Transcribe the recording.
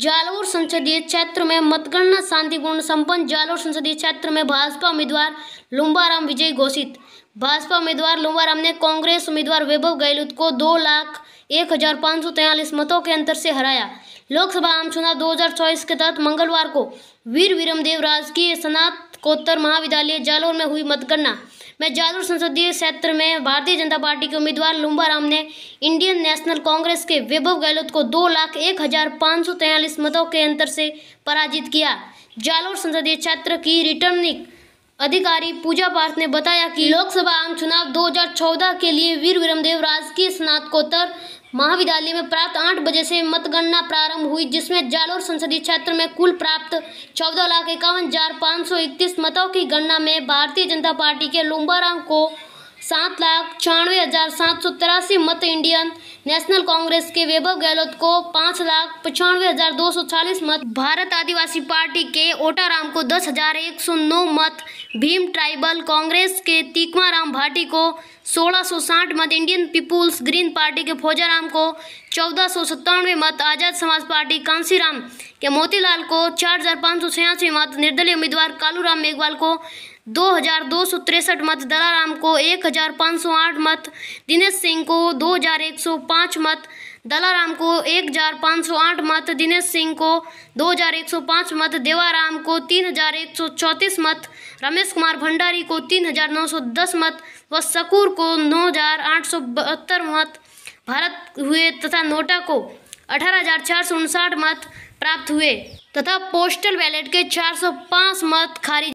जालोर संसदीय क्षेत्र में मतगणना शांतिपूर्ण संपन्न जालोर संसदीय क्षेत्र में भाजपा उम्मीदवार लुम्बाराम विजय घोषित भाजपा उम्मीदवार लुम्बाराम ने कांग्रेस उम्मीदवार वैभव गहलोत को दो लाख एक हजार पाँच सौ तैयलीस मतों के अंतर से हराया लोकसभा आम चुनाव दो के तहत मंगलवार को वीर वीरमदेव राजकीय स्नातकोत्तर महाविद्यालय जालोर में हुई मतगणना में जालोर संसदीय क्षेत्र में भारतीय जनता पार्टी के उम्मीदवार लुम्बाराम ने इंडियन नेशनल कांग्रेस के वैभव गहलोत को दो लाख एक हजार पाँच सौ तैयलीस मतों के अंतर से पराजित किया जालोर संसदीय क्षेत्र की रिटर्निंग अधिकारी पूजा पार्थ ने बताया कि लोकसभा आम चुनाव 2014 के लिए वीर वीरमदेव राजकीय स्नातकोत्तर महाविद्यालय में प्राप्त आठ बजे से मतगणना प्रारंभ हुई जिसमें जालोर संसदीय क्षेत्र में कुल प्राप्त चौदह लाख इक्यावन हजार पाँच सौ इकतीस मतों की गणना में भारतीय जनता पार्टी के लुम्बाराम को सात लाख छियानवे हजार सात सौ तिरासी मत इंडियन नेशनल कांग्रेस के वैभव गहलोत को पाँच लाख पचानवे हजार दो सौ चालीस मत भारत आदिवासी पार्टी के ओटाराम को दस हजार एक सौ नौ मत भीम ट्राइबल कांग्रेस के तीकमाराम भाटी को 1660 मत इंडियन पीपुल्स ग्रीन पार्टी के फौजाराम को चौदह मत आज़ाद समाज पार्टी कांसीराम के मोतीलाल को चार मत निर्दलीय उम्मीदवार कालूराम मेघवाल को दो हजार दो सौ तिरसठ मत दलाराम को एक हजार पाँच सौ आठ मत दिनेश सिंह को दो हजार एक सौ पाँच मत दलाराम को एक हजार पाँच सौ आठ मत दिनेश सिंह को दो हजार एक सौ पाँच मत देवाराम को तीन हजार एक सौ चौंतीस मत रमेश कुमार भंडारी को तीन हजार नौ सौ दस मत व शकूर को नौ हजार आठ सौ बहत्तर मत भारत हुए तथा नोटा को अठारह हजार चार सौ उनसठ मत प्राप्त हुए तथा पोस्टल बैलेट के चार सौ पाँच मत खारिज